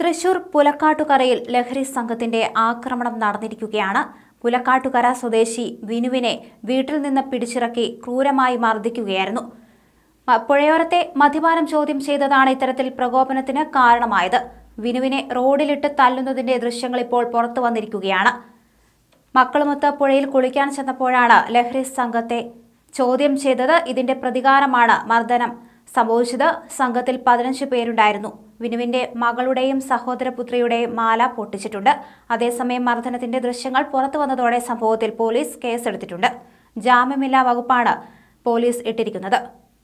തൃശൂർ പുലക്കാട്ടുകരയിൽ ലഹരി സംഘത്തിന്റെ ആക്രമണം നടന്നിരിക്കുകയാണ് പുലക്കാട്ടുകര സ്വദേശി വിനുവിനെ വീട്ടിൽ നിന്ന് പിടിച്ചിറക്കി ക്രൂരമായി മർദ്ദിക്കുകയായിരുന്നു പുഴയോരത്തെ മദ്യപാനം ചോദ്യം ചെയ്തതാണ് ഇത്തരത്തിൽ പ്രകോപനത്തിന് കാരണമായത് വിനുവിനെ റോഡിലിട്ട് തല്ലുന്നതിന്റെ ദൃശ്യങ്ങൾ ഇപ്പോൾ പുറത്തു വന്നിരിക്കുകയാണ് മക്കളുമൊത്ത് പുഴയിൽ കുളിക്കാൻ ചെന്നപ്പോഴാണ് ലഹരി സംഘത്തെ ചോദ്യം ചെയ്തത് ഇതിന്റെ പ്രതികാരമാണ് മർദ്ദനം സംഭവിച്ചത് സംഘത്തിൽ പതിനഞ്ച് പേരുണ്ടായിരുന്നു വിനുവിന്റെ മകളുടെയും സഹോദരപുത്രിയുടെയും മാല പൊട്ടിച്ചിട്ടുണ്ട് അതേസമയം മർദ്ദനത്തിന്റെ ദൃശ്യങ്ങൾ പുറത്തു വന്നതോടെ സംഭവത്തിൽ പോലീസ് കേസെടുത്തിട്ടുണ്ട് ജാമ്യമില്ലാ വകുപ്പാണ് പോലീസ് ഇട്ടിരിക്കുന്നത്